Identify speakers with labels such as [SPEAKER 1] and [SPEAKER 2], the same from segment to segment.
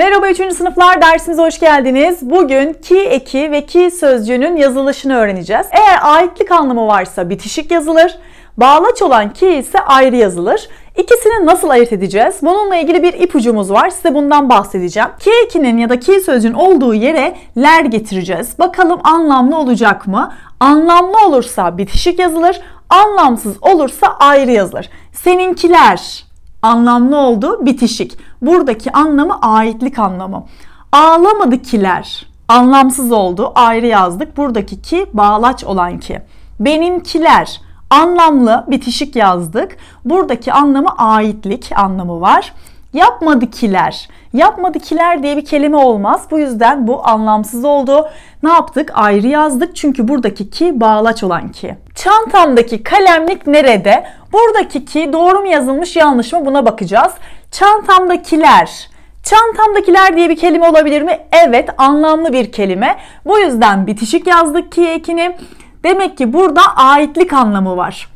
[SPEAKER 1] Merhaba 3. sınıflar dersimize hoş geldiniz. Bugün ki eki ve ki sözcüğünün yazılışını öğreneceğiz. Eğer aitlik anlamı varsa bitişik yazılır. Bağlaç olan ki ise ayrı yazılır. İkisini nasıl ayırt edeceğiz? Bununla ilgili bir ipucumuz var. Size bundan bahsedeceğim. Ki ekinin ya da ki sözcüğün olduğu yere ler getireceğiz. Bakalım anlamlı olacak mı? Anlamlı olursa bitişik yazılır. Anlamsız olursa ayrı yazılır. Seninkiler Anlamlı oldu, bitişik. Buradaki anlamı aitlik anlamı. Ağlamadı kiler. Anlamsız oldu, ayrı yazdık. Buradaki ki bağlaç olan ki. Benimkiler anlamlı bitişik yazdık. Buradaki anlamı aitlik anlamı var. Yapmadıkiler. Yapmadıkiler diye bir kelime olmaz. Bu yüzden bu anlamsız oldu. Ne yaptık? Ayrı yazdık. Çünkü buradaki ki bağlaç olan ki. Çantamdaki kalemlik nerede? Buradaki ki doğru mu yazılmış yanlış mı buna bakacağız. Çantamdakiler. Çantamdakiler diye bir kelime olabilir mi? Evet anlamlı bir kelime. Bu yüzden bitişik yazdık ki ekini. Demek ki burada aitlik anlamı var.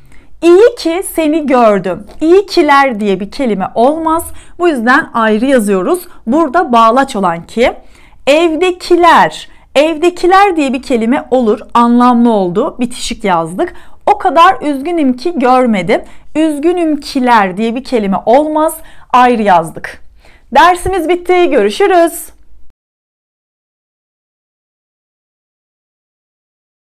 [SPEAKER 1] İyi ki seni gördüm. İyi kiler diye bir kelime olmaz. Bu yüzden ayrı yazıyoruz. Burada bağlaç olan ki. Evdekiler. Evdekiler diye bir kelime olur. Anlamlı oldu. Bitişik yazdık. O kadar üzgünüm ki görmedim. Üzgünüm kiler diye bir kelime olmaz. Ayrı yazdık. Dersimiz bitti. Görüşürüz.